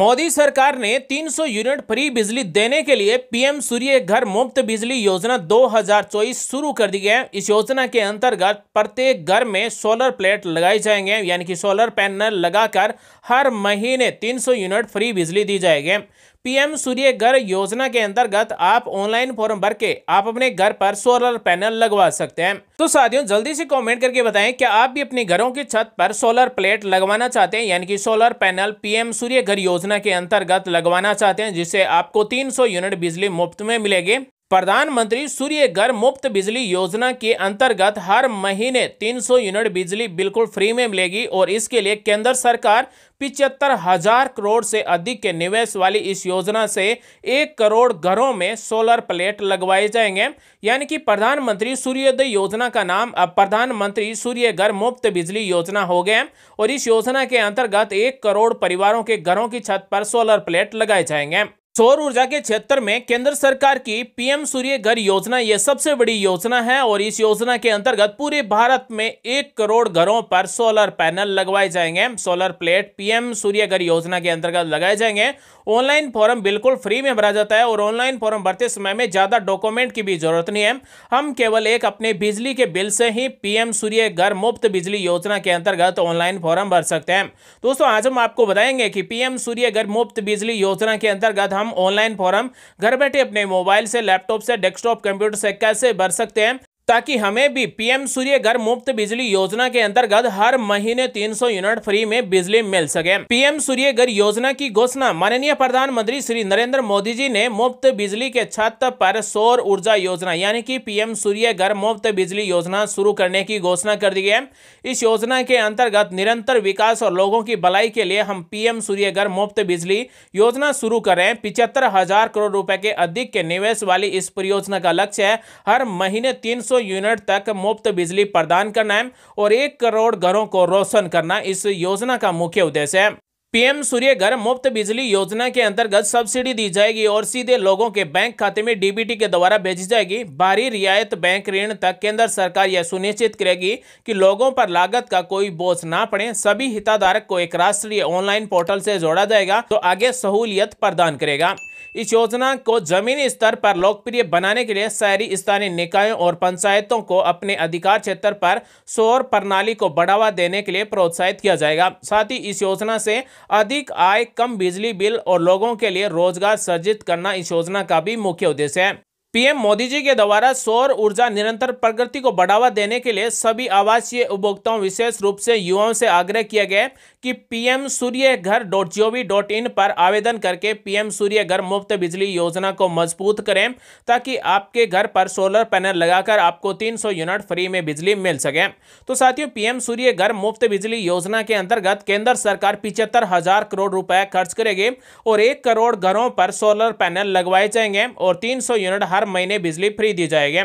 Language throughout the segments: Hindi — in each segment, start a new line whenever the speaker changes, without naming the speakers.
मोदी सरकार ने 300 यूनिट फ्री बिजली देने के लिए पीएम सूर्य घर मुफ्त बिजली योजना 2024 शुरू कर दी है इस योजना के अंतर्गत प्रत्येक घर में सोलर प्लेट लगाए जाएंगे यानी कि सोलर पैनल लगाकर हर महीने 300 यूनिट फ्री बिजली दी जाएगी पीएम सूर्य घर योजना के अंतर्गत आप ऑनलाइन फॉर्म भर के आप अपने घर पर सोलर पैनल लगवा सकते हैं तो साथियों जल्दी से कमेंट करके बताएं कि आप भी अपने घरों की छत पर सोलर प्लेट लगवाना चाहते हैं यानी कि सोलर पैनल पीएम सूर्य घर योजना के अंतर्गत लगवाना चाहते हैं जिससे आपको 300 यूनिट बिजली मुफ्त में मिलेगी प्रधानमंत्री सूर्य घर मुफ्त बिजली योजना के अंतर्गत हर महीने 300 यूनिट बिजली बिल्कुल फ्री में मिलेगी और इसके लिए केंद्र सरकार पिचहत्तर हजार करोड़ से अधिक के निवेश वाली इस योजना से एक करोड़ घरों में सोलर प्लेट लगवाए जाएंगे यानी कि प्रधानमंत्री सूर्योदय योजना का नाम अब प्रधानमंत्री सूर्य घर मुफ्त बिजली योजना हो गए और इस योजना के अंतर्गत एक करोड़ परिवारों के घरों की छत पर सोलर प्लेट लगाए जाएंगे सौर ऊर्जा के क्षेत्र में केंद्र सरकार की पीएम सूर्य घर योजना यह सबसे बड़ी योजना है और इस योजना के अंतर्गत पूरे भारत में एक करोड़ घरों पर सोलर पैनल लगवाए जाएंगे सोलर प्लेट पीएम सूर्य घर योजना के अंतर्गत लगाए जाएंगे ऑनलाइन फॉर्म बिल्कुल फ्री में भरा जाता है और ऑनलाइन फॉर्म भरते समय में ज़्यादा डॉक्यूमेंट की भी जरूरत नहीं है हम केवल एक अपने बिजली के बिल से ही पीएम सूर्य घर मुफ्त बिजली योजना के अंतर्गत ऑनलाइन फॉर्म भर सकते हैं दोस्तों आज हम आपको बताएंगे कि पीएम सूर्य घर मुफ्त बिजली योजना के अंतर्गत हम ऑनलाइन फॉर्म घर बैठे अपने मोबाइल से लैपटॉप से डेस्कटॉप कंप्यूटर से कैसे भर सकते हैं ताकि हमें भी पीएम सूर्य घर मुफ्त बिजली योजना के अंतर्गत हर महीने 300 यूनिट फ्री में बिजली मिल सके पीएम सूर्य घर योजना की घोषणा माननीय प्रधानमंत्री श्री नरेंद्र मोदी जी ने मुफ्त बिजली के छत पर सौर ऊर्जा योजना यानी कि पीएम सूर्य घर मुफ्त बिजली योजना शुरू करने की घोषणा कर दी है इस योजना के अंतर्गत निरंतर विकास और लोगों की भलाई के लिए हम पीएम सूर्य घर मुफ्त बिजली योजना शुरू कर रहे हैं पिछहत्तर हजार करोड़ रुपए के अधिक के निवेश वाली इस परियोजना का लक्ष्य है हर महीने तीन सौ यूनिट तक मुफ्त बिजली प्रदान करना है और एक करोड़ घरों को रोशन करना इस योजना का मुख्य उद्देश्य है पीएम सूर्य घर मुफ्त बिजली योजना के अंतर्गत सब्सिडी दी जाएगी और सीधे लोगों के बैंक खाते में डीबीटी के द्वारा भेजी जाएगी भारी रियायत बैंक ऋण तक केंद्र सरकार यह सुनिश्चित करेगी कि लोगों पर लागत का कोई बोझ ना पड़े सभी हिताधारक को एक राष्ट्रीय ऑनलाइन पोर्टल से जोड़ा जाएगा तो आगे सहूलियत प्रदान करेगा इस योजना को जमीनी स्तर पर लोकप्रिय बनाने के लिए शहरी स्थानीय निकायों और पंचायतों को अपने अधिकार क्षेत्र पर सौर प्रणाली को बढ़ावा देने के लिए प्रोत्साहित किया जाएगा साथ ही इस योजना से अधिक आय कम बिजली बिल और लोगों के लिए रोजगार सृजित करना इस योजना का भी मुख्य उद्देश्य है पीएम मोदी जी के द्वारा सौर ऊर्जा निरंतर प्रगति को बढ़ावा देने के लिए सभी आवासीय उपभोक्ताओं विशेष रूप से युवाओं से आग्रह किया गया कि PM Surya Ghar dot G O V dot in पर आवेदन करके पीएम सूर्य घर मुफ्त बिजली योजना को मजबूत करें ताकि आपके घर पर सोलर पैनल लगाकर आपको 300 यूनिट फ्री में बिजली मिल सके तो साथियों पीएम सूर्य घर मुफ्त बिजली योजना के अंतर्गत केंद्र सरकार पिचहत्तर हजार करोड़ रुपए खर्च करेगी और एक करोड़ घरों पर सोलर पैनल लगवाए जाएंगे और तीन यूनिट चार महीने बिजली फ्री दी जाएगी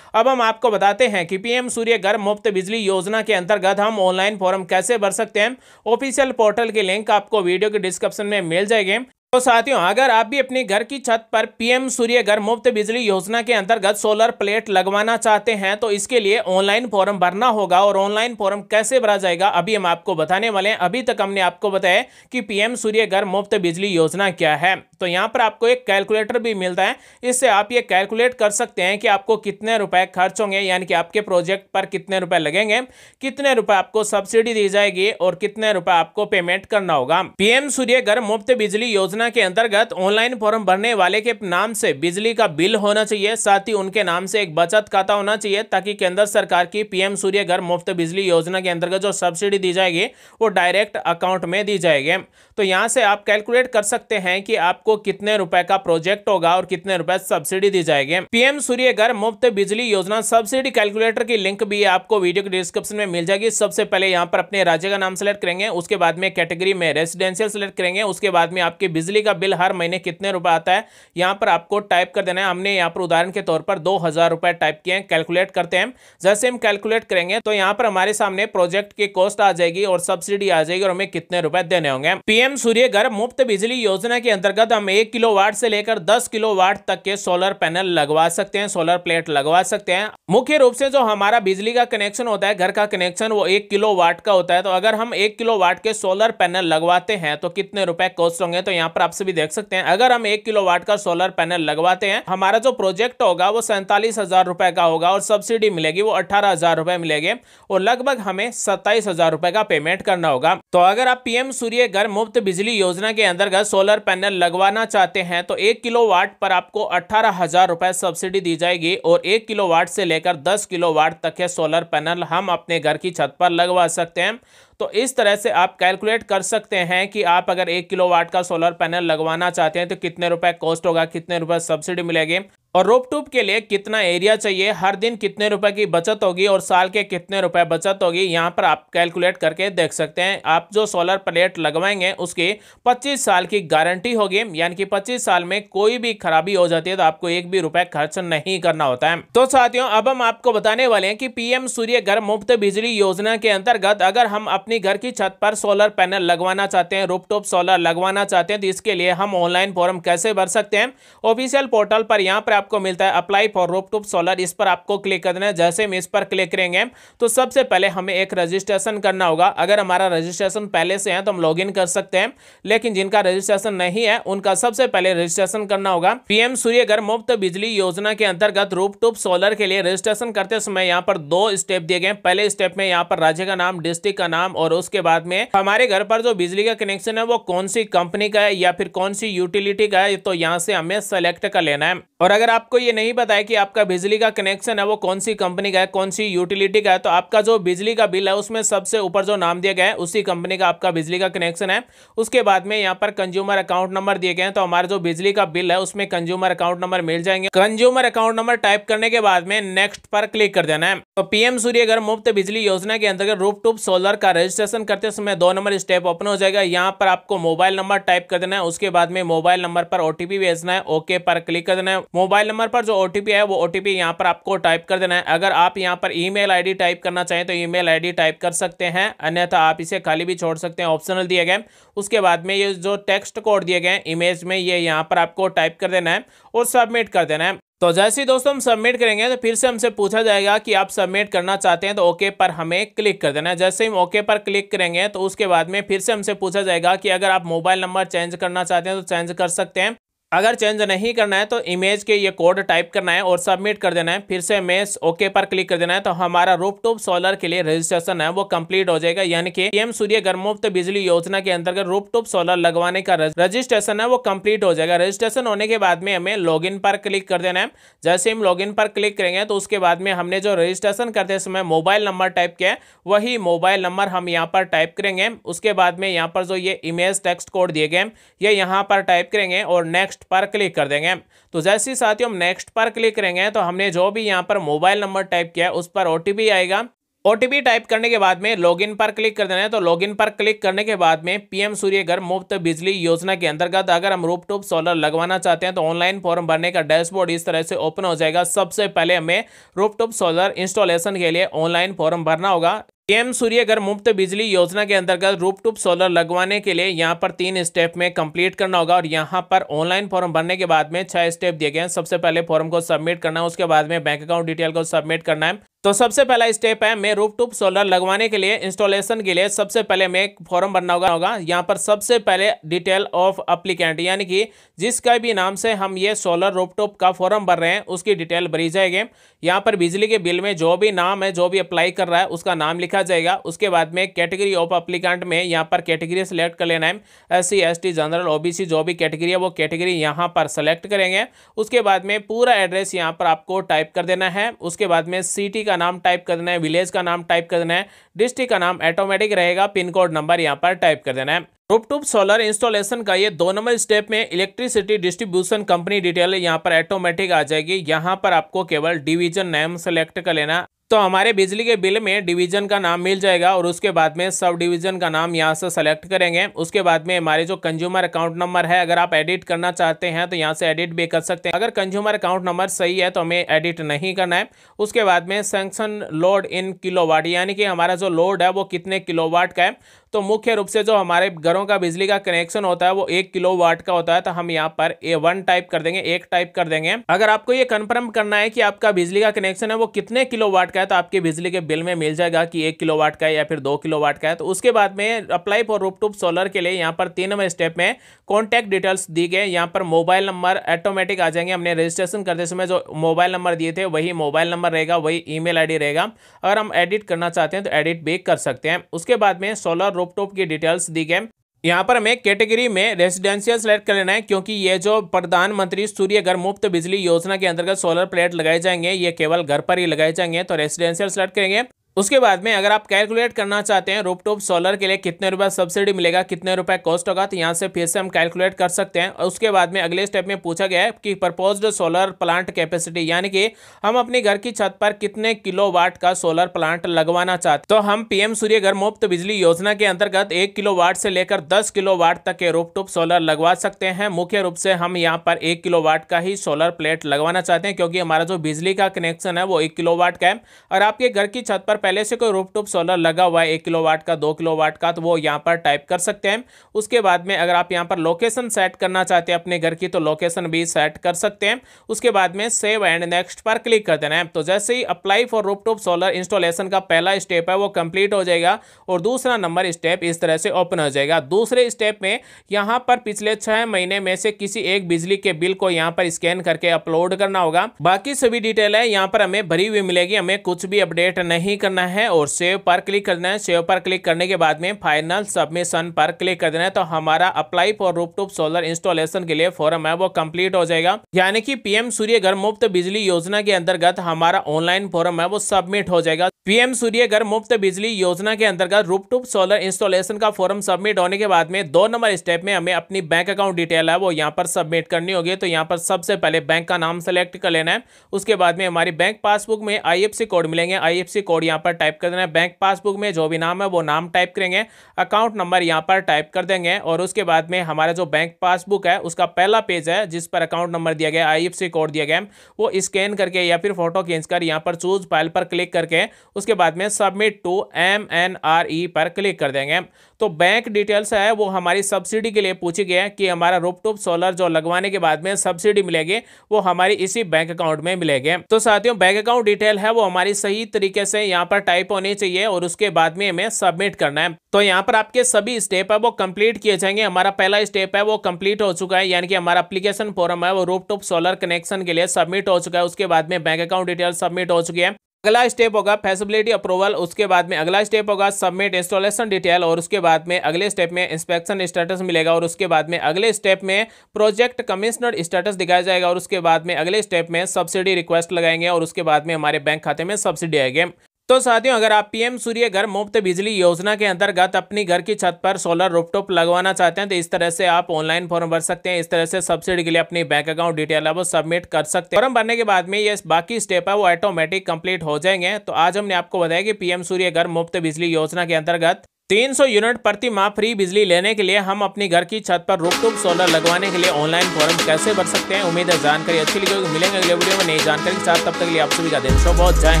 अब हम आपको बताते हैं कि पीएम सूर्य घर मुफ्त बिजली योजना के अंतर्गत हम ऑनलाइन फॉर्म कैसे भर सकते हैं ऑफिशियल पोर्टल की लिंक आपको वीडियो के डिस्क्रिप्शन में मिल जाएगी तो साथियों अगर आप भी अपने घर की छत पर पीएम सूर्य घर मुफ्त बिजली योजना के अंतर्गत सोलर प्लेट लगवाना चाहते हैं तो इसके लिए ऑनलाइन फॉर्म भरना होगा और ऑनलाइन फॉर्म कैसे भरा जाएगा अभी हम आपको बताने वाले हैं अभी तक हमने आपको बताया कि पीएम सूर्य घर मुफ्त बिजली योजना क्या है तो यहाँ पर आपको एक कैलकुलेटर भी मिलता है इससे आप ये कैलकुलेट कर सकते हैं कि आपको कितने रुपए खर्च होंगे यानी कि आपके प्रोजेक्ट पर कितने रुपए लगेंगे कितने रुपए आपको सब्सिडी दी जाएगी और कितने रुपए आपको पेमेंट करना होगा पीएम सूर्य घर मुफ्त बिजली योजना के अंतर्गत ऑनलाइन फॉर्म भरने वाले के नाम से बिजली का बिल होना चाहिए साथ ही उनके नाम से एक बचत खाता होना चाहिए ताकि केंद्र सरकार की पीएम सूर्य घर मुफ्त बिजली योजना के अंतर्गत जो सब्सिडी दी जाएगी वो डायरेक्ट अकाउंट में दी जाएगी तो यहाँ से आप कैलकुलेट कर सकते हैं कि आपको आपको कितने रुपए का प्रोजेक्ट होगा और कितने रुपए सब्सिडी दी जाएगी पीएम सूर्य घर मुफ्त बिजली योजना सब्सिडी कैलकुलेटर की लिंक भी आपको वीडियो के डिस्क्रिप्शन में मिल जाएगी सबसे पहले यहाँ पर अपने राज्य का नाम सेलेक्ट करेंगे उसके बाद में कैटेगरी में रेसिडेंशियल सेलेक्ट करेंगे उसके बाद में आपके बिजली का बिल हर महीने कितने रुपए आता है यहाँ पर आपको टाइप कर देना है हमने यहाँ पर उदाहरण के तौर पर दो हजार रुपए टाइप किए हैं कैलकुलेट करते हैं जैसे हम कैलकुलेट करेंगे तो यहाँ पर हमारे सामने प्रोजेक्ट की कॉस्ट आ जाएगी और सब्सिडी आ जाएगी और हमें कितने रुपए देने होंगे पीएम सूर्य घर मुफ्त बिजली योजना के अंतर्गत हम एक किलो वाट से लेकर दस किलो वाट तक के सोलर पैनल लगवा सकते हैं सोलर प्लेट लगवा सकते हैं मुख्य रूप से जो हमारा बिजली का कनेक्शन होता है घर का कनेक्शन वो एक किलो वाट का होता है तो अगर हम एक किलो वाट के सोलर पैनल लगवाते हैं तो कितने रुपए कॉस्ट होंगे तो यहाँ पर आप सभी देख सकते हैं अगर हम एक किलो वाट का सोलर पैनल लगवाते हैं हमारा जो प्रोजेक्ट होगा वो सैंतालीस हजार रुपए का होगा और सब्सिडी मिलेगी वो अठारह हजार रुपए मिलेगी और लगभग हमें सत्ताईस हजार रुपए का पेमेंट करना होगा तो अगर आप पीएम सूर्य घर मुफ्त बिजली योजना के अंतर्गत सोलर पैनल लगवा लगवाना चाहते हैं तो एक किलो वाट पर आपको अट्ठारह हज़ार रुपये सब्सिडी दी जाएगी और एक किलो वाट से लेकर दस किलो वाट तक के सोलर पैनल हम अपने घर की छत पर लगवा सकते हैं तो इस तरह से आप कैलकुलेट कर सकते हैं कि आप अगर एक किलो वाट का सोलर पैनल लगवाना चाहते हैं तो कितने रुपए कॉस्ट होगा कितने रुपए सब्सिडी मिलेगी और रोप टूप के लिए कितना एरिया चाहिए हर दिन कितने रुपए की बचत होगी और साल के कितने रुपए बचत होगी यहाँ पर आप कैलकुलेट करके देख सकते हैं आप जो सोलर प्लेट लगवाएंगे उसकी 25 साल की गारंटी होगी यानी कि 25 साल में कोई भी खराबी हो जाती है तो आपको एक भी रुपए खर्च नहीं करना होता है तो साथियों अब हम आपको बताने वाले हैं कि पीएम सूर्य घर मुफ्त बिजली योजना के अंतर्गत अगर हम अपनी घर की छत पर सोलर पैनल लगवाना चाहते हैं रोप रूपटॉप सोलर लगवाना चाहते हैं तो इसके लिए हम ऑनलाइन फॉर्म कैसे भर सकते हैं ऑफिशियल पोर्टल पर यहाँ पर आपको मिलता है apply for rooftop solar इस पर आपको क्लिक कर देना है जैसे हम इस पर क्लिक करेंगे तो सबसे पहले हमें एक रजिस्ट्रेशन करना होगा अगर हमारा रजिस्ट्रेशन पहले से है तो हम लॉग कर सकते हैं लेकिन जिनका रजिस्ट्रेशन नहीं है उनका सबसे पहले रजिस्ट्रेशन करना होगा पीएम सूर्यघर मुफ्त बिजली योजना के अंतर्गत रूपटूप सोलर के लिए रजिस्ट्रेशन करते समय यहाँ पर दो स्टेप दिए गए पहले स्टेप में यहाँ पर राज्य का नाम डिस्ट्रिक्ट का नाम और उसके बाद में हमारे घर पर जो बिजली का कनेक्शन है वो कौन सी कंपनी का है या फिर कौन सी यूटिलिटी का है तो यहाँ से हमें सेलेक्ट कर लेना है और अगर अगर आपको ये नहीं पता है कि आपका बिजली का कनेक्शन है वो कौन सी कंपनी का है कौन सी यूटिलिटी का है तो आपका जो बिजली का बिल है उसमें सबसे ऊपर जो नाम दिया गया है उसी कंपनी का आपका बिजली का कनेक्शन है उसके बाद में यहाँ पर कंज्यूमर अकाउंट नंबर दिए गए हैं तो हमारा जो बिजली का बिल है उसमें कंज्यूमर अकाउंट नंबर मिल जाएंगे कंज्यूमर अकाउंट नंबर टाइप करने के बाद में नेक्स्ट पर क्लिक कर देना है तो पीएम सूर्य घर मुफ्त बिजली योजना के अंतर्गत रूप टूप सोलर का रजिस्ट्रेशन करते समय दो नंबर स्टेप ओपन हो जाएगा यहाँ पर आपको मोबाइल नंबर टाइप कर देना है उसके बाद में मोबाइल नंबर पर ओटीपी भेजना है ओके पर क्लिक कर देना है मोबाइल मोबाइल नंबर पर जो ओ है वो ओ टी यहाँ पर आपको टाइप कर देना है अगर आप यहाँ पर ई मेल टाइप करना चाहें तो ई मेल टाइप कर सकते हैं अन्यथा आप इसे खाली भी छोड़ सकते हैं ऑप्शनल दिए गए उसके बाद में ये जो टेक्स्ट कोड दिए गए इमेज में ये यहाँ पर आपको टाइप कर देना है और सबमिट कर देना है तो जैसे ही दोस्तों हम सबमिट करेंगे तो फिर से हमसे पूछा जाएगा कि आप सबमिट करना चाहते हैं तो ओके पर हमें क्लिक कर देना है जैसे ही हम ओके पर क्लिक करेंगे तो उसके बाद में फिर से हमसे पूछा जाएगा कि अगर आप मोबाइल नंबर चेंज करना चाहते हैं तो चेंज कर सकते हैं अगर चेंज नहीं करना है तो इमेज के ये कोड टाइप करना है और सबमिट कर देना है फिर से मेस ओके पर क्लिक कर देना है तो हमारा रूपटॉप सोलर के लिए रजिस्ट्रेशन है वो कंप्लीट हो जाएगा यानी कि पीएम सूर्य गर्मोक्त बिजली योजना के अंतर्गत रूपटॉप सोलर लगवाने का रजिस्ट्रेशन है वो कम्प्लीट हो जाएगा रजिस्ट्रेशन होने के बाद में हमें लॉग पर क्लिक कर देना है जैसे हम लॉगिन पर क्लिक करेंगे तो उसके बाद में हमने जो रजिस्ट्रेशन करते समय मोबाइल नंबर टाइप किया वही मोबाइल नंबर हम यहाँ पर टाइप करेंगे उसके बाद में यहाँ पर जो ये इमेज टेक्स्ट कोड दिए गए ये यहाँ पर टाइप करेंगे और नेक्स्ट नेक्स्ट पर क्लिक कर देंगे तो जैसे ही साथियों हम नेक्स्ट पर क्लिक करेंगे तो हमने जो भी यहाँ पर मोबाइल नंबर टाइप किया है उस पर ओ आएगा ओ टाइप करने के बाद में लॉगिन पर क्लिक कर देना है तो लॉगिन पर क्लिक करने के बाद में पीएम सूर्य घर मुफ्त बिजली योजना के अंतर्गत अगर हम टूप सोलर लगवाना चाहते हैं तो ऑनलाइन फॉर्म भरने का डैशबोर्ड इस तरह से ओपन हो जाएगा सबसे पहले हमें रूप टूप सोलर इंस्टॉलेशन के लिए ऑनलाइन फॉर्म भरना होगा पीएम घर मुफ्त बिजली योजना के अंतर्गत रूपटूप सोलर लगवाने के लिए यहां पर तीन स्टेप में कंप्लीट करना होगा और यहां पर ऑनलाइन फॉर्म भरने के बाद में छह स्टेप दिए गए हैं सबसे पहले फॉर्म को सबमिट करना है उसके बाद में बैंक अकाउंट डिटेल को सबमिट करना है तो सबसे पहला स्टेप है मैं रूफ टूप सोलर लगवाने के लिए इंस्टॉलेशन के लिए सबसे पहले मैं एक फॉर्म भरना होगा होगा यहाँ पर सबसे पहले डिटेल ऑफ अप्लीकेंट यानी कि जिसका भी नाम से हम ये सोलर रूफ टूप का फॉर्म भर रहे हैं उसकी डिटेल भरी जाएगी यहाँ पर बिजली के बिल में जो भी नाम है जो भी अप्लाई कर रहा है उसका नाम लिखा जाएगा उसके बाद में कैटेगरी ऑफ अप्लीकेंट में यहाँ पर कैटेगरी सेलेक्ट कर लेना है एस सी जनरल ओ जो भी कैटेगरी है वो कैटेगरी यहाँ पर सेलेक्ट करेंगे उसके बाद में पूरा एड्रेस यहाँ पर आपको टाइप कर देना है उसके बाद में सी का नाम टाइप कर देना है विलेज का नाम टाइप कर देना है डिस्ट्रिक्ट का नाम ऑटोमेटिक रहेगा पिन कोड नंबर यहाँ पर टाइप कर देना है रूप टूप सोलर इंस्टॉलेशन का ये दो नंबर स्टेप में इलेक्ट्रिसिटी डिस्ट्रीब्यूशन कंपनी डिटेल यहाँ पर ऑटोमेटिक आ जाएगी यहाँ पर आपको केवल डिवीजन नेम सेलेक्ट कर लेना तो हमारे बिजली के बिल में डिवीजन का नाम मिल जाएगा और उसके बाद में सब डिवीजन का नाम यहाँ से सेलेक्ट करेंगे उसके बाद में हमारे जो कंज्यूमर अकाउंट नंबर है अगर आप एडिट करना चाहते हैं तो यहाँ से एडिट भी कर सकते हैं अगर कंज्यूमर अकाउंट नंबर सही है तो हमें एडिट नहीं करना है उसके बाद में सेंक्शन लोड इन किलो यानी कि हमारा जो लोड है वो कितने किलो का है तो मुख्य रूप से जो हमारे घरों का बिजली का कनेक्शन होता है वो एक किलो वाट का होता है तो हम यहाँ पर ए वन टाइप कर देंगे एक टाइप कर देंगे अगर आपको ये कन्फर्म करना है कि आपका बिजली का कनेक्शन है वो कितने किलो वाट का का है तो आपके बिजली के बिल में मिल जाएगा कि एक किलो वाट का है या फिर दो किलो वाट का है तो उसके बाद में अप्लाई फॉर रूपटूप सोलर के लिए यहाँ पर तीन नंबर स्टेप में कॉन्टैक्ट डिटेल्स दी गए यहाँ पर मोबाइल नंबर ऑटोमेटिक आ जाएंगे हमने रजिस्ट्रेशन करते समय जो मोबाइल नंबर दिए थे वही मोबाइल नंबर रहेगा वही ई मेल रहेगा अगर हम एडिट करना चाहते हैं तो एडिट भी कर सकते हैं उसके बाद में सोलर रूपटूप की डिटेल्स दी गए यहाँ पर हमें कैटेगरी में रेजिडेंशियल सेलेक्ट कर लेना है क्योंकि ये जो प्रधानमंत्री सूर्य घर मुफ्त बिजली योजना के अंतर्गत सोलर प्लेट लगाए जाएंगे ये केवल घर पर ही लगाए जाएंगे तो रेजिडेंशियल सेलेक्ट करेंगे उसके बाद में अगर आप कैलकुलेट करना चाहते हैं रूपटॉप सोलर के लिए कितने रुपए सब्सिडी मिलेगा कितने रुपए कॉस्ट होगा तो यहाँ से फिर से हम कैलकुलेट कर सकते हैं और उसके बाद में अगले स्टेप में पूछा गया है कि प्रपोज्ड सोलर प्लांट कैपेसिटी यानी कि हम अपने घर की छत पर कितने किलो वाट का सोलर प्लांट लगवाना चाहते तो हम पीएम सूर्य घर मुफ्त बिजली योजना के अंतर्गत एक किलो वाट से लेकर दस किलो वाट तक के रूपटॉप सोलर लगवा सकते हैं मुख्य रूप से हम यहाँ पर एक किलो वाट का ही सोलर प्लेट लगवाना चाहते हैं क्योंकि हमारा जो बिजली का कनेक्शन है वो एक किलो वाट का है और आपके घर की छत पर पहले से कोई रूफ टॉप सोलर लगा हुआ है एक किलो वाट का दो किलो वाट का तो वो यहाँ पर टाइप कर सकते हैं उसके बाद में अगर आप यहाँ पर लोकेशन सेट करना चाहते हैं अपने घर की तो लोकेशन भी सेट कर सकते हैं उसके बाद में सेव एंड नेक्स्ट पर क्लिक कर देना है तो जैसे ही apply for roof top solar installation का पहला स्टेप है वो कंप्लीट हो जाएगा और दूसरा नंबर स्टेप इस तरह से ओपन हो जाएगा दूसरे स्टेप में यहाँ पर पिछले छह महीने में से किसी एक बिजली के बिल को यहाँ पर स्कैन करके अपलोड करना होगा बाकी सभी डिटेल है यहाँ पर हमें भरी हुई मिलेगी हमें कुछ भी अपडेट नहीं करना करना है और सेव पर क्लिक करना है सेव पर क्लिक करने के बाद में फाइनल सबमिशन पर क्लिक कर देना है तो हमारा apply for rooftop solar installation के लिए फॉर्म है वो कंप्लीट हो जाएगा यानी कि पीएम सूर्य घर मुफ्त बिजली योजना के अंतर्गत हमारा ऑनलाइन फॉर्म है वो सबमिट हो जाएगा पीएम सूर्य घर मुफ्त बिजली योजना के अंतर्गत रूपटूप सोलर इंस्टॉलेशन का फॉर्म सबमिट होने के बाद में दो नंबर स्टेप में हमें अपनी बैंक अकाउंट डिटेल है वो यहाँ पर सबमिट करनी होगी तो यहाँ पर सबसे पहले बैंक का नाम सेलेक्ट कर लेना है उसके बाद में हमारी बैंक पासबुक में आई कोड मिलेंगे आई कोड यहाँ पर टाइप कर देना है बैंक पासबुक में जो भी नाम है वो नाम टाइप करेंगे अकाउंट नंबर यहाँ पर टाइप कर देंगे और उसके बाद में हमारा जो बैंक पासबुक है उसका पहला पेज है जिस पर अकाउंट नंबर दिया गया आई कोड दिया गया वो स्कैन करके या फिर फोटो खींच कर यहाँ पर चूज फाइल पर क्लिक करके उसके बाद में submit to M N R E पर क्लिक कर देंगे तो बैंक डिटेल्स है वो हमारी सब्सिडी के लिए पूछी गई है कि हमारा रूपटॉप सोलर जो लगवाने के बाद में सब्सिडी मिलेगी वो हमारी इसी बैंक अकाउंट में मिलेगी तो साथियों बैंक अकाउंट डिटेल है वो हमारी सही तरीके से यहाँ पर टाइप होनी चाहिए और उसके बाद में हमें सबमिट करना है तो यहाँ पर आपके सभी स्टेप है वो कंप्लीट किए जाएंगे हमारा पहला स्टेप है वो कंप्लीट हो चुका है यानी कि हमारा अप्लीकेशन फॉर्म है वो रूप टूप सोलर कनेक्शन के लिए सबमिट हो चुका है उसके बाद में बैंक अकाउंट डिटेल सबमिट हो चुकी है अगला स्टेप होगा फैसिलिटी अप्रूवल उसके बाद में अगला स्टेप होगा सबमिट इंस्टॉलेशन डिटेल और उसके बाद में अगले स्टेप में इंस्पेक्शन स्टेटस मिलेगा और उसके बाद में अगले स्टेप में प्रोजेक्ट कमिश्नर स्टेटस दिखाया जाएगा और उसके बाद में अगले स्टेप में सब्सिडी रिक्वेस्ट लगाएंगे और उसके बाद में हमारे बैंक खाते में सब्सिडी आएगी तो साथियों अगर आप पीएम सूर्य घर मुफ्त बिजली योजना के अंतर्गत अपनी घर की छत पर सोलर रूपटॉप लगवाना चाहते हैं तो इस तरह से आप ऑनलाइन फॉर्म भर सकते हैं इस तरह से सब्सिडी के लिए अपनी बैंक अकाउंट डिटेल आप सबमिट कर सकते हैं फॉर्म भरने के बाद में ये बाकी स्टेप है वो ऑटोमेटिक कंप्लीट हो जाएंगे तो आज हमने आपको बताया कि पीएम सूर्य घर मुफ्त बिजली योजना के अंतर्गत 300 यूनिट प्रति माह फ्री बिजली लेने के लिए हम अपनी घर की छत पर टूक सोलर लगवाने के लिए ऑनलाइन फॉर्म कैसे भर सकते हैं उम्मीद है जानकारी अच्छी लगी मिलेंगे अगले वीडियो में नई जानकारी के साथ तब तक के लिए आप सभी का दिन सो बहुत जय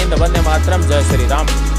हिंद वंदे मातरम जय श्री राम